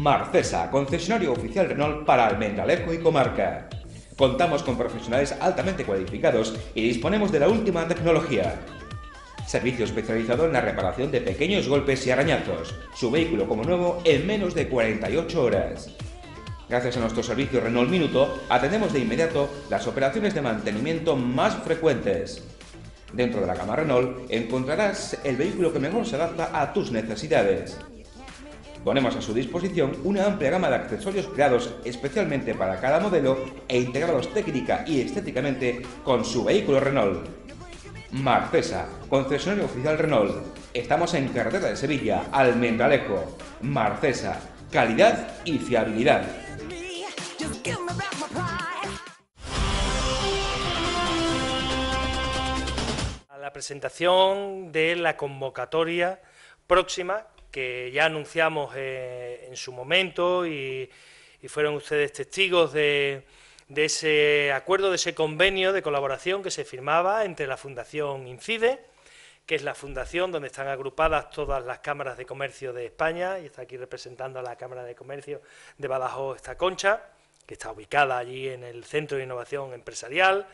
Marcesa, concesionario oficial Renault para Almendralejo y comarca. Contamos con profesionales altamente cualificados y disponemos de la última tecnología. Servicio especializado en la reparación de pequeños golpes y arañazos. Su vehículo como nuevo en menos de 48 horas. Gracias a nuestro servicio Renault Minuto, atendemos de inmediato las operaciones de mantenimiento más frecuentes. Dentro de la gama Renault encontrarás el vehículo que mejor se adapta a tus necesidades. Ponemos a su disposición una amplia gama de accesorios creados especialmente para cada modelo e integrados técnica y estéticamente con su vehículo Renault. Marcesa, concesionario oficial Renault. Estamos en carretera de Sevilla, Almendralejo. Marcesa, calidad y fiabilidad. A La presentación de la convocatoria próxima que ya anunciamos eh, en su momento y, fueron ustedes testigos de, ese acuerdo, de ese convenio de colaboración que se firmaba entre la Fundación INCIDE, que es la fundación donde están agrupadas todas las cámaras de comercio de España, y está aquí representando a la Cámara de Comercio de Badajoz esta concha, que está ubicada allí en el Centro de Innovación Empresarial,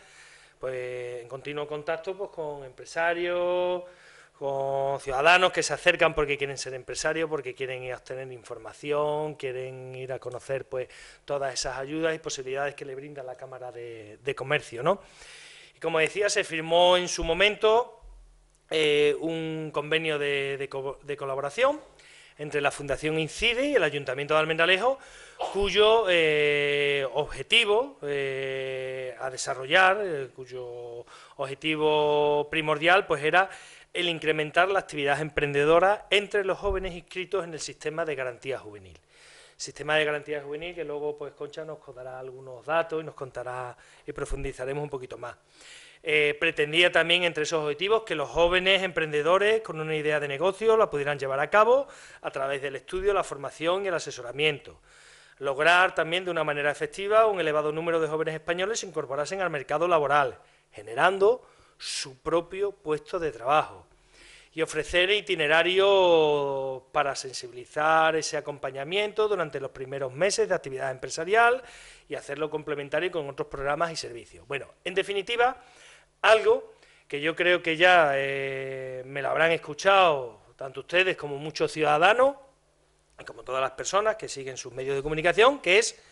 pues en continuo contacto pues, con empresarios, con ciudadanos que se acercan porque quieren ser empresarios, porque quieren ir a obtener información, quieren ir a conocer pues todas esas ayudas y posibilidades que le brinda la Cámara de, Comercio. ¿no? Y como decía, se firmó en su momento eh, un convenio de, colaboración entre la Fundación Incide y el Ayuntamiento de Almendalejo. cuyo eh, objetivo eh, a desarrollar, cuyo objetivo primordial pues era el incrementar la actividad emprendedora entre los jóvenes inscritos en el sistema de garantía juvenil. Sistema de garantía juvenil que luego pues Concha nos dará algunos datos y nos contará y profundizaremos un poquito más. Eh, pretendía también entre esos objetivos que los jóvenes emprendedores con una idea de negocio la pudieran llevar a cabo a través del estudio, la formación y el asesoramiento. Lograr también de una manera efectiva un elevado número de jóvenes españoles se incorporasen al mercado laboral, generando su propio puesto de trabajo y ofrecer itinerarios para sensibilizar ese acompañamiento durante los primeros meses de actividad empresarial y hacerlo complementario con otros programas y servicios. Bueno, en definitiva, algo que yo creo que ya eh, me lo habrán escuchado tanto ustedes como muchos ciudadanos, y como todas las personas que siguen sus medios de comunicación, que es,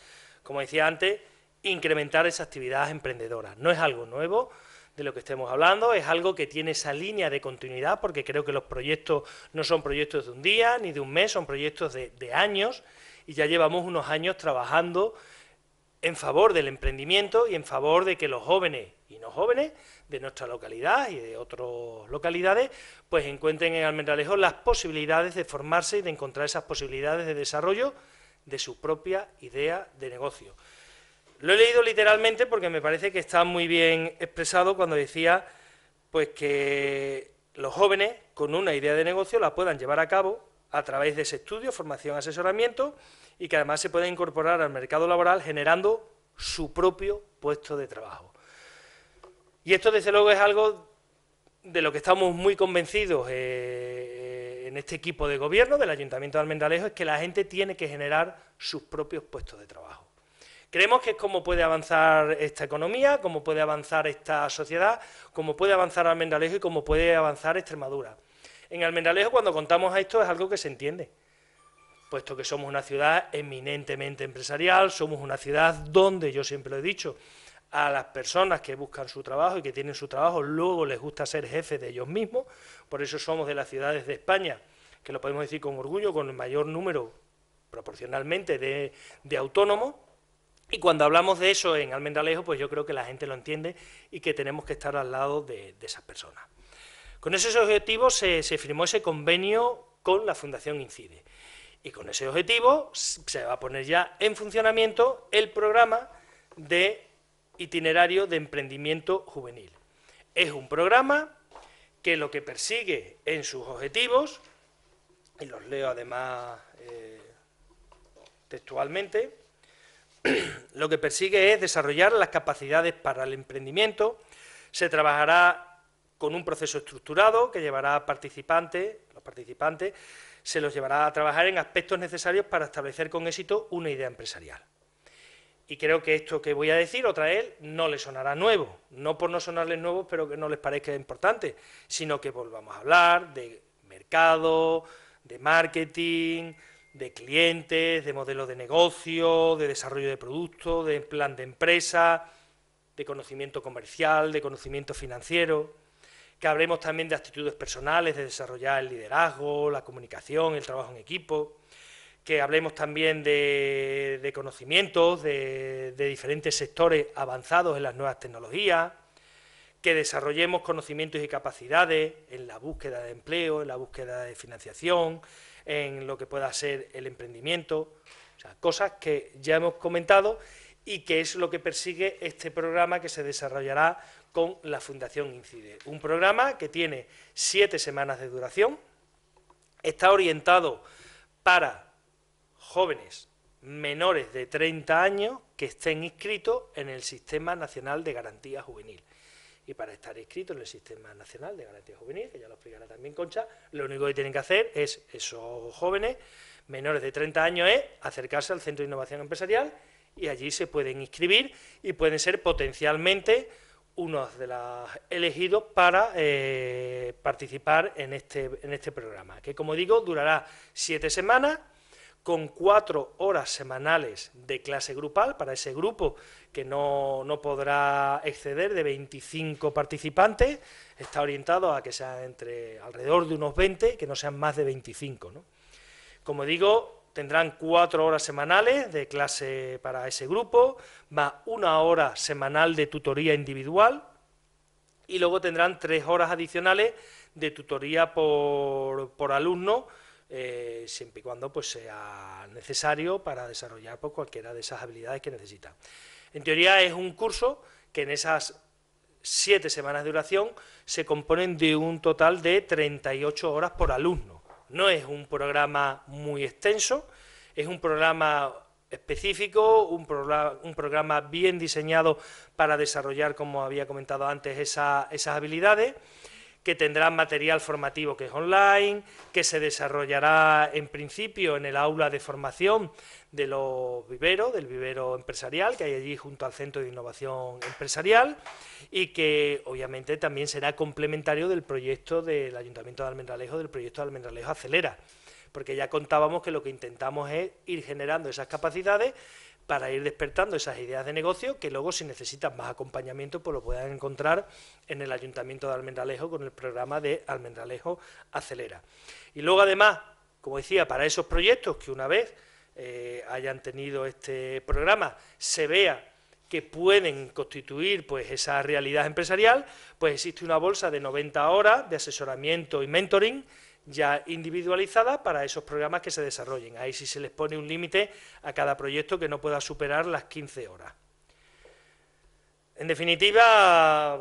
como decía antes, incrementar esas actividades emprendedoras. No es algo nuevo, de lo que estemos hablando, es algo que tiene esa línea de continuidad, porque creo que los proyectos no son proyectos de un día ni de un mes, son proyectos de, años, y ya llevamos unos años trabajando en favor del emprendimiento y en favor de que los jóvenes y no jóvenes de nuestra localidad y de otras localidades, pues encuentren en Almendralejo las posibilidades de formarse y de encontrar esas posibilidades de desarrollo de su propia idea de negocio. Lo he leído literalmente porque me parece que está muy bien expresado cuando decía pues que los jóvenes con una idea de negocio la puedan llevar a cabo a través de ese estudio, formación, asesoramiento y que además se pueda incorporar al mercado laboral generando su propio puesto de trabajo. Y esto desde luego es algo de lo que estamos muy convencidos eh, eh, en este equipo de gobierno del Ayuntamiento de Almendalejo, es que la gente tiene que generar sus propios puestos de trabajo. Creemos que es cómo puede avanzar esta economía, cómo puede avanzar esta sociedad, cómo puede avanzar Almendralejo y cómo puede avanzar Extremadura. En Almendralejo, cuando contamos a esto, es algo que se entiende, puesto que somos una ciudad eminentemente empresarial, somos una ciudad donde, yo siempre lo he dicho, a las personas que buscan su trabajo y que tienen su trabajo, luego les gusta ser jefes de ellos mismos, por eso somos de las ciudades de España, que lo podemos decir con orgullo, con el mayor número proporcionalmente de autónomos, y cuando hablamos de eso en Almendralejo, pues yo creo que la gente lo entiende y que tenemos que estar al lado de, esas personas. Con esos objetivos se, firmó ese convenio con la Fundación Incide. Y con ese objetivo se va a poner ya en funcionamiento el programa de itinerario de emprendimiento juvenil. Es un programa que lo que persigue en sus objetivos, y los leo además eh, textualmente, lo que persigue es desarrollar las capacidades para el emprendimiento. Se trabajará con un proceso estructurado que llevará a participantes, los participantes se los llevará a trabajar en aspectos necesarios para establecer con éxito una idea empresarial. Y creo que esto que voy a decir otra vez no le sonará nuevo, no por no sonarles nuevo, pero que no les parezca importante, sino que volvamos a hablar de mercado, de marketing, de clientes, de modelos de negocio, de desarrollo de productos, de plan de empresa, de conocimiento comercial, de conocimiento financiero, que hablemos también de actitudes personales, de desarrollar el liderazgo, la comunicación, el trabajo en equipo, que hablemos también de, conocimientos de diferentes sectores avanzados en las nuevas tecnologías, que desarrollemos conocimientos y capacidades en la búsqueda de empleo, en la búsqueda de financiación, en lo que pueda ser el emprendimiento, o sea, cosas que ya hemos comentado y que es lo que persigue este programa que se desarrollará con la Fundación Incide. Un programa que tiene siete semanas de duración, está orientado para jóvenes menores de 30 años que estén inscritos en el Sistema Nacional de Garantía Juvenil y para estar inscritos en el Sistema Nacional de Garantía Juvenil, que ya lo explicará también Concha, lo único que tienen que hacer es esos jóvenes menores de 30 años es acercarse al Centro de Innovación Empresarial y allí se pueden inscribir y pueden ser potencialmente unos de los elegidos para eh, participar en este, en este programa, que como digo durará siete semanas con cuatro horas semanales de clase grupal para ese grupo que no, podrá exceder de 25 participantes. Está orientado a que sea entre alrededor de unos 20, que no sean más de 25. Como digo, tendrán cuatro horas semanales de clase para ese grupo, más una hora semanal de tutoría individual y luego tendrán tres horas adicionales de tutoría por alumno eh, siempre y cuando pues, sea necesario para desarrollar pues, cualquiera de esas habilidades que necesita. En teoría es un curso que en esas siete semanas de duración se componen de un total de 38 horas por alumno. No es un programa muy extenso, es un programa específico, un, programa, bien diseñado para desarrollar, como había comentado antes, esas habilidades que tendrá material formativo que es online, que se desarrollará en principio en el aula de formación de los viveros, del vivero empresarial que hay allí junto al Centro de Innovación Empresarial y que obviamente también será complementario del proyecto del Ayuntamiento de Almendralejo, del proyecto de Almendralejo Acelera porque ya contábamos que lo que intentamos es ir generando esas capacidades para ir despertando esas ideas de negocio que luego si necesitan más acompañamiento pues lo puedan encontrar en el Ayuntamiento de Almendralejo con el programa de Almendralejo Acelera. Y luego además, como decía, para esos proyectos que una vez eh, hayan tenido este programa se vea que pueden constituir pues esa realidad empresarial, pues existe una bolsa de 90 horas de asesoramiento y mentoring ya individualizada para esos programas que se desarrollen. Ahí sí se les pone un límite a cada proyecto que no pueda superar las 15 horas. En definitiva,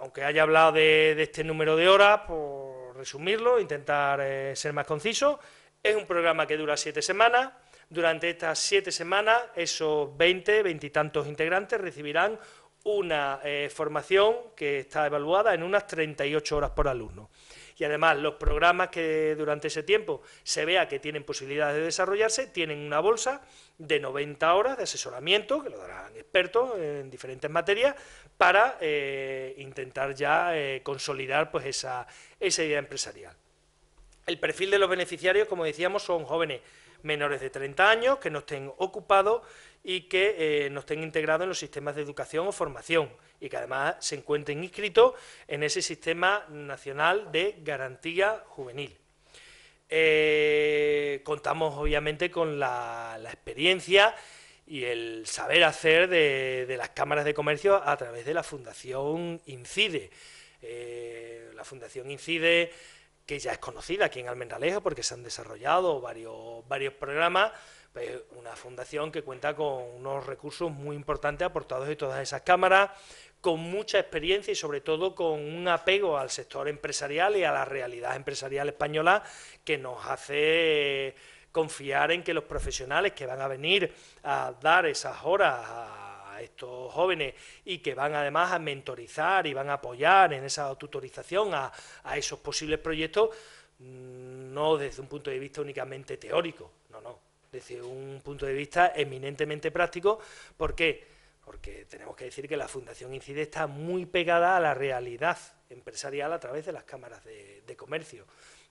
aunque haya hablado de, este número de horas, por resumirlo, intentar eh, ser más conciso, es un programa que dura siete semanas. Durante estas siete semanas, esos 20, veintitantos integrantes recibirán una eh, formación que está evaluada en unas 38 horas por alumno y además los programas que durante ese tiempo se vea que tienen posibilidades de desarrollarse tienen una bolsa de 90 horas de asesoramiento, que lo darán expertos en diferentes materias, para eh, intentar ya eh, consolidar pues, esa, esa idea empresarial. El perfil de los beneficiarios, como decíamos, son jóvenes menores de 30 años, que no estén ocupados y que nos eh, no estén integrados en los sistemas de educación o formación y que además se encuentren inscritos en ese sistema nacional de garantía juvenil. Eh, contamos obviamente con la, experiencia y el saber hacer de, las cámaras de comercio a través de la Fundación INCIDE. Eh, la Fundación INCIDE que ya es conocida aquí en Almendralejo porque se han desarrollado varios, varios programas, pues una fundación que cuenta con unos recursos muy importantes aportados de todas esas cámaras, con mucha experiencia y sobre todo con un apego al sector empresarial y a la realidad empresarial española que nos hace confiar en que los profesionales que van a venir a dar esas horas a a estos jóvenes y que van además a mentorizar y van a apoyar en esa tutorización a, esos posibles proyectos, mm, no desde un punto de vista únicamente teórico, no, no, desde un punto de vista eminentemente práctico. ¿Por qué? Porque tenemos que decir que la Fundación Incide está muy pegada a la realidad empresarial a través de las cámaras de comercio.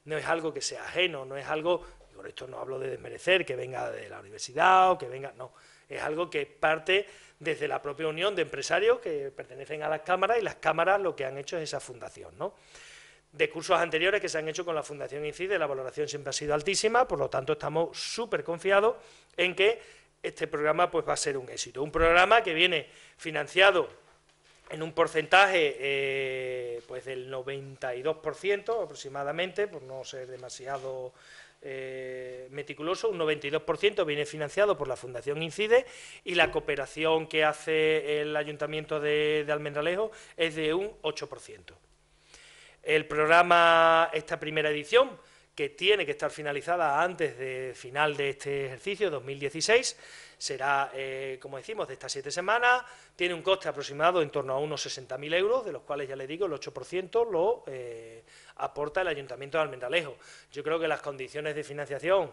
No es algo que sea ajeno, no es algo esto no hablo de desmerecer que venga de la universidad o que venga, no, es algo que parte desde la propia unión de empresarios que pertenecen a las cámaras y las cámaras lo que han hecho es esa fundación, de cursos anteriores que se han hecho con la Fundación INCIDE, la valoración siempre ha sido altísima, por lo tanto estamos súper confiados en que este programa pues, va a ser un éxito. Un programa que viene financiado en un porcentaje eh, pues del 92% aproximadamente, por no ser demasiado eh, meticuloso, un 92% viene financiado por la Fundación Incide y la cooperación que hace el Ayuntamiento de, de Almendralejo es de un 8%. El programa, esta primera edición, que tiene que estar finalizada antes de final de este ejercicio 2016. Será, eh, como decimos, de estas siete semanas. Tiene un coste aproximado en torno a unos 60.000 euros, de los cuales, ya le digo, el 8% lo eh, aporta el Ayuntamiento de Almendalejo. Yo creo que las condiciones de financiación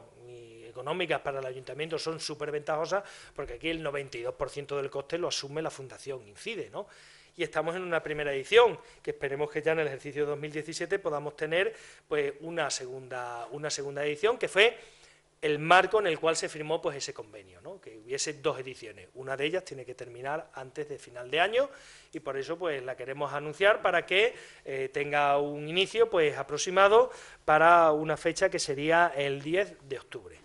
económicas para el Ayuntamiento son súper ventajosas, porque aquí el 92% del coste lo asume la Fundación Incide, ¿no? y estamos en una primera edición, que esperemos que ya en el ejercicio 2017 podamos tener pues, una, segunda, una segunda edición, que fue el marco en el cual se firmó pues, ese convenio, ¿no? que hubiese dos ediciones. Una de ellas tiene que terminar antes de final de año y por eso pues, la queremos anunciar para que eh, tenga un inicio pues, aproximado para una fecha que sería el 10 de octubre.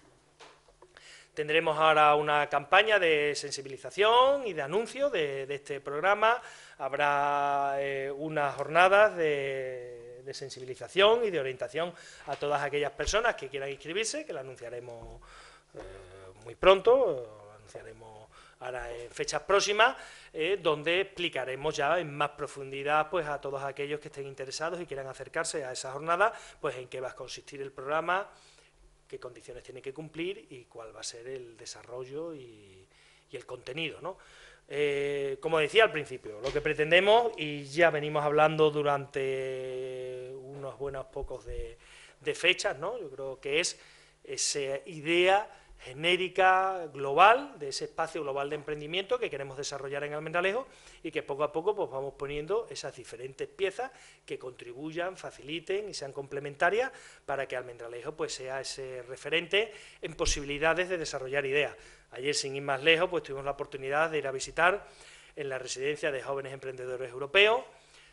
Tendremos ahora una campaña de sensibilización y de anuncio de, este programa. Habrá eh, unas jornadas de, sensibilización y de orientación a todas aquellas personas que quieran inscribirse, que la anunciaremos eh, muy pronto, anunciaremos ahora en fechas próximas, eh, donde explicaremos ya en más profundidad pues a todos aquellos que estén interesados y quieran acercarse a esa jornada, pues en qué va a consistir el programa, qué condiciones tiene que cumplir y cuál va a ser el desarrollo y, el contenido. Eh, como decía al principio, lo que pretendemos, y ya venimos hablando durante unos buenos pocos de, de fechas, ¿no? yo creo que es esa idea genérica, global, de ese espacio global de emprendimiento que queremos desarrollar en Almendralejo y que poco a poco pues, vamos poniendo esas diferentes piezas que contribuyan, faciliten y sean complementarias para que Almendralejo pues, sea ese referente en posibilidades de desarrollar ideas. Ayer, sin ir más lejos, pues, tuvimos la oportunidad de ir a visitar en la residencia de jóvenes emprendedores europeos,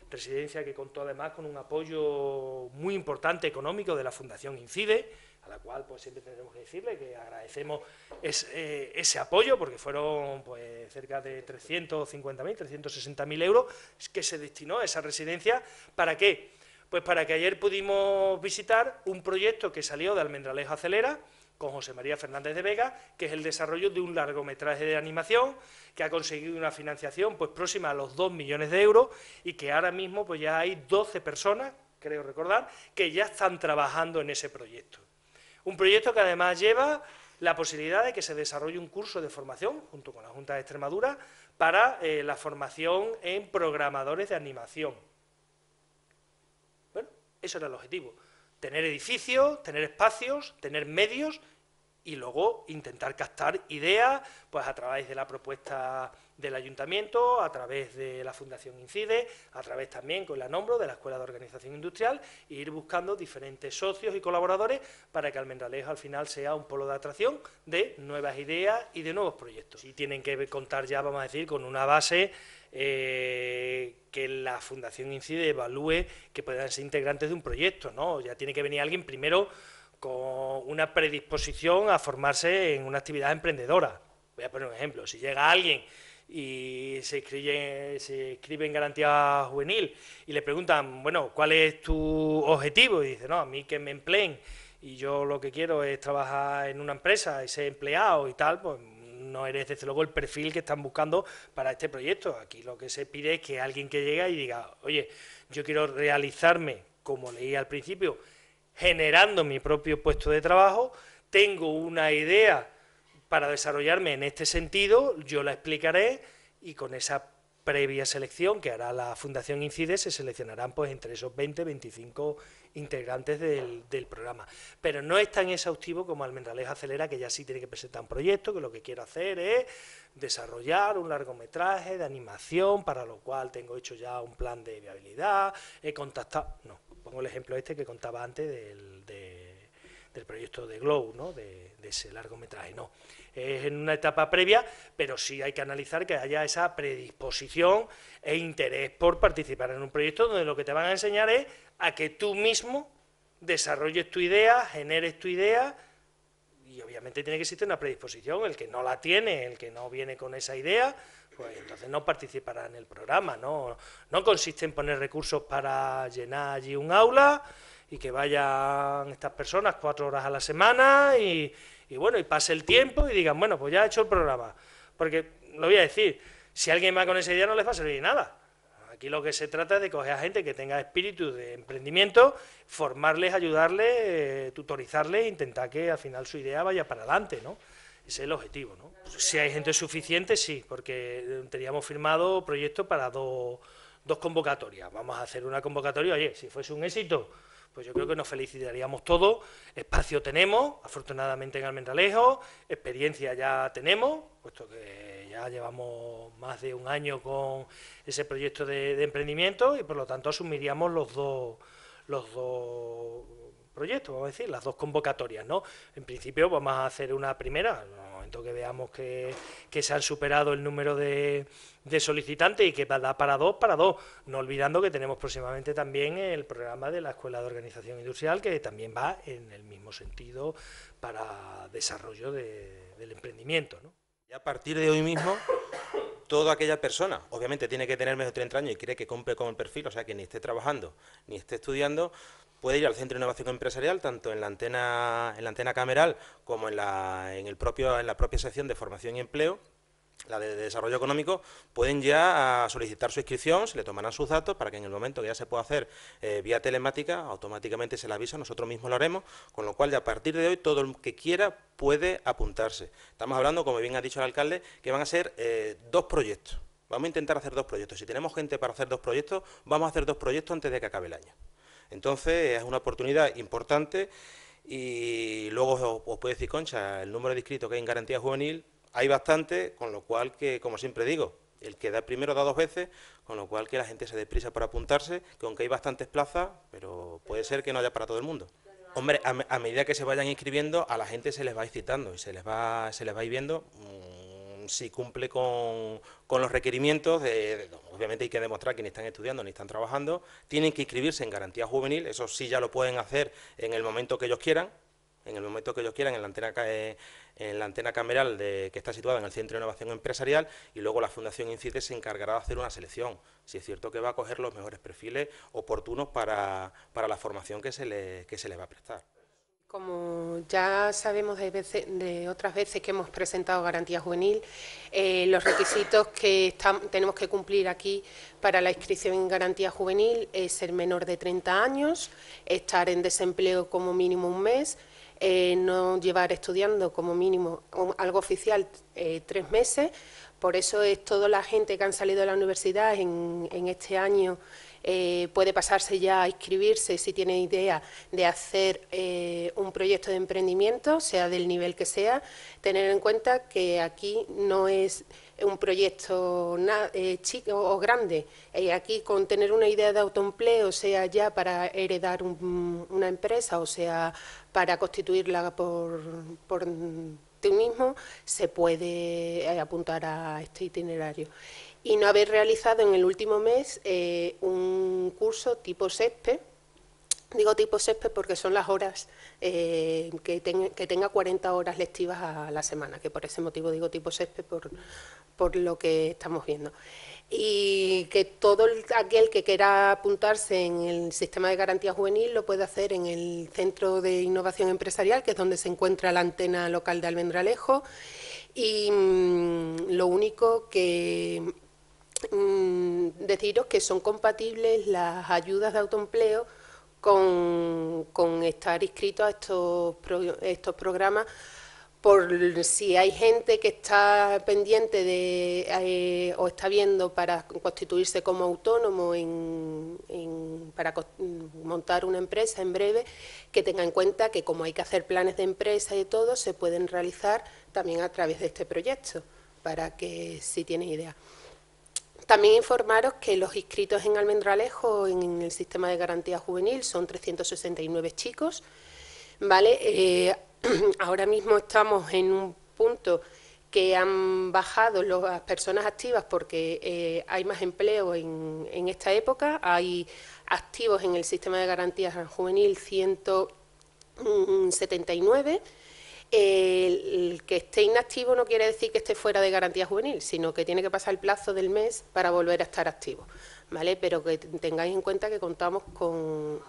residencia que contó además con un apoyo muy importante económico de la Fundación INCIDE, la cual pues siempre tenemos que decirle que agradecemos eh, ese apoyo, porque fueron pues, cerca de 350.000, 360.000 euros que se destinó a esa residencia. ¿Para qué? Pues para que ayer pudimos visitar un proyecto que salió de Almendralejo Acelera, con José María Fernández de Vega, que es el desarrollo de un largometraje de animación que ha conseguido una financiación pues próxima a los 2 millones de euros y que ahora mismo pues ya hay 12 personas, creo recordar, que ya están trabajando en ese proyecto. Un proyecto que además lleva la posibilidad de que se desarrolle un curso de formación junto con la Junta de Extremadura para eh, la formación en programadores de animación. Bueno, eso era el objetivo. Tener edificios, tener espacios, tener medios y luego intentar captar ideas pues a través de la propuesta del ayuntamiento, a través de la Fundación Incide, a través también con la Nombro de la Escuela de Organización Industrial e ir buscando diferentes socios y colaboradores para que Almendralejo al final sea un polo de atracción de nuevas ideas y de nuevos proyectos. Y tienen que contar ya, vamos a decir, con una base eh, que la Fundación Incide evalúe que puedan ser integrantes de un proyecto, ¿no? Ya tiene que venir alguien primero con una predisposición a formarse en una actividad emprendedora. Voy a poner un ejemplo. Si llega alguien y se escribe se en garantía juvenil y le preguntan, bueno, ¿cuál es tu objetivo? Y dice, no, a mí que me empleen y yo lo que quiero es trabajar en una empresa y ser empleado y tal, pues no eres desde luego el perfil que están buscando para este proyecto. Aquí lo que se pide es que alguien que llega y diga, oye, yo quiero realizarme, como leí al principio, generando mi propio puesto de trabajo, tengo una idea para desarrollarme en este sentido, yo la explicaré y con esa previa selección que hará la Fundación Incide se seleccionarán pues entre esos 20, 25 integrantes del, programa. Pero no es tan exhaustivo como Almendralejo Acelera, que ya sí tiene que presentar un proyecto, que lo que quiero hacer es desarrollar un largometraje de animación, para lo cual tengo hecho ya un plan de viabilidad, he contactado... No, pongo el ejemplo este que contaba antes del, proyecto de Glow, ¿no? de, ese largometraje. No, es en una etapa previa, pero sí hay que analizar que haya esa predisposición e interés por participar en un proyecto donde lo que te van a enseñar es a que tú mismo desarrolles tu idea, generes tu idea, y obviamente tiene que existir una predisposición, el que no la tiene, el que no viene con esa idea, pues, entonces no participará en el programa. No, no consiste en poner recursos para llenar allí un aula y que vayan estas personas cuatro horas a la semana y, bueno, y pase el tiempo y digan, bueno, pues ya ha hecho el programa. Porque, lo voy a decir, si alguien va con esa idea no les va a servir nada. Aquí lo que se trata es de coger a gente que tenga espíritu de emprendimiento, formarles, ayudarles, eh, tutorizarles, e intentar que al final su idea vaya para adelante, ¿no? Ese es el objetivo, ¿no? Si hay gente suficiente, sí, porque eh, teníamos firmado proyectos para dos, convocatorias. Vamos a hacer una convocatoria, oye, si fuese un éxito, pues yo creo que nos felicitaríamos todos. Espacio tenemos, afortunadamente en Almendralejo, experiencia ya tenemos, puesto que ya llevamos más de un año con ese proyecto de, de emprendimiento y por lo tanto asumiríamos los dos, los dos proyectos, vamos a decir, las dos convocatorias, ¿no? En principio pues, vamos a hacer una primera, en el momento que veamos que, que se han superado el número de, de solicitantes y que da para dos, para dos, no olvidando que tenemos próximamente también el programa de la Escuela de Organización Industrial, que también va en el mismo sentido para desarrollo de, del emprendimiento, ¿no? Y a partir de hoy mismo, toda aquella persona, obviamente tiene que tener menos de 30 años y quiere que cumple con el perfil, o sea, que ni esté trabajando ni esté estudiando, puede ir al Centro de Innovación Empresarial, tanto en la antena, en la antena cameral como en la, el propio, en la propia sección de formación y empleo, la de desarrollo económico, pueden ya solicitar su inscripción, se le tomarán sus datos para que en el momento que ya se pueda hacer eh, vía telemática, automáticamente se le avisa, nosotros mismos lo haremos, con lo cual ya a partir de hoy todo el que quiera puede apuntarse. Estamos hablando, como bien ha dicho el alcalde, que van a ser eh, dos proyectos. Vamos a intentar hacer dos proyectos. Si tenemos gente para hacer dos proyectos, vamos a hacer dos proyectos antes de que acabe el año. Entonces es una oportunidad importante y luego os, puedo decir, Concha, el número de inscritos que hay en garantía juvenil hay bastante, con lo cual que, como siempre digo, el que da primero da dos veces, con lo cual que la gente se desprisa para apuntarse, que aunque hay bastantes plazas, pero puede ser que no haya para todo el mundo. Hombre, a, medida que se vayan inscribiendo, a la gente se les va excitando y se les va, se les va ir viendo... Mm, si cumple con, los requerimientos, obviamente hay que demostrar que ni están estudiando ni están trabajando, tienen que inscribirse en garantía juvenil, eso sí ya lo pueden hacer en el momento que ellos quieran, en el momento que ellos quieran, en la antena, eh, en la antena cameral que está situada en el Centro de Innovación Empresarial y luego la Fundación INCITE se encargará de hacer una selección, si es cierto que va a coger los mejores perfiles oportunos para, la formación que se, le, que se les va a prestar. Como ya sabemos de, veces, de otras veces que hemos presentado garantía juvenil, eh, los requisitos que tenemos que cumplir aquí para la inscripción en garantía juvenil es ser menor de 30 años, estar en desempleo como mínimo un mes, eh, no llevar estudiando como mínimo algo oficial eh, tres meses. Por eso es toda la gente que han salido de la universidad en, en este año eh, puede pasarse ya a inscribirse si tiene idea de hacer eh, un proyecto de emprendimiento, sea del nivel que sea, tener en cuenta que aquí no es un proyecto eh, chico o grande. aquí con tener una idea de autoempleo, sea ya para heredar una empresa o sea para constituirla por, ti mismo, se puede apuntar a este itinerario y no haber realizado en el último mes eh, un curso tipo SESPE. Digo tipo SESPE porque son las horas que, eh, que, tenga 40 horas lectivas a la semana, que por ese motivo digo tipo SESPE por, lo que estamos viendo. Y que todo aquel que quiera apuntarse en el sistema de garantía juvenil lo puede hacer en el Centro de Innovación Empresarial, que es donde se encuentra la antena local de Almendralejo. Y mm, lo único que Mm, deciros que son compatibles las ayudas de autoempleo con, estar inscritos a estos, estos programas por si hay gente que está pendiente de eh, o está viendo para constituirse como autónomo para montar una empresa en breve, que tenga en cuenta que como hay que hacer planes de empresa y todo, se pueden realizar también a través de este proyecto, para que si tiene idea. También informaros que los inscritos en Almendralejo en el sistema de garantía juvenil son 369 chicos, ¿vale? Eh, ahora mismo estamos en un punto que han bajado las personas activas porque eh, hay más empleo en, en, esta época, hay activos en el sistema de garantía juvenil 179 el que esté inactivo no quiere decir que esté fuera de garantía juvenil, sino que tiene que pasar el plazo del mes para volver a estar activo, ¿vale? Pero que tengáis en cuenta que contamos con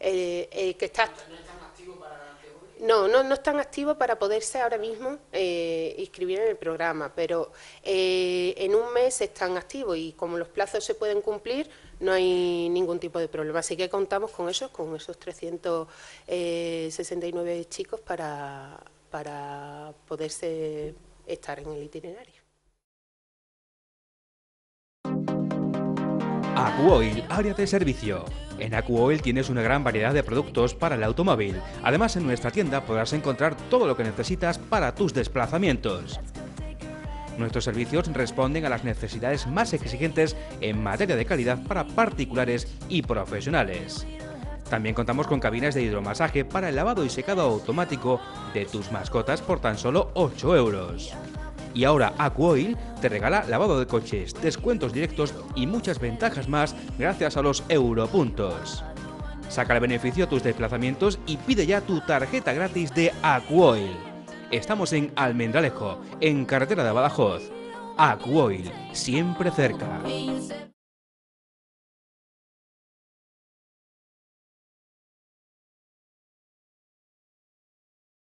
eh, el, que está... No, no, están activos para poderse ahora mismo eh, inscribir en el programa, pero eh, en un mes están activos y como los plazos se pueden cumplir, no hay ningún tipo de problema. Así que contamos con esos, con esos 369 eh, chicos para, poderse estar en el itinerario. área de servicio en AcuOil tienes una gran variedad de productos para el automóvil. Además, en nuestra tienda podrás encontrar todo lo que necesitas para tus desplazamientos. Nuestros servicios responden a las necesidades más exigentes en materia de calidad para particulares y profesionales. También contamos con cabinas de hidromasaje para el lavado y secado automático de tus mascotas por tan solo 8 euros. Y ahora Aquoil te regala lavado de coches, descuentos directos y muchas ventajas más gracias a los Europuntos. Saca el beneficio a tus desplazamientos y pide ya tu tarjeta gratis de Aquoil. Estamos en Almendralejo, en carretera de Badajoz. Aquoil, siempre cerca.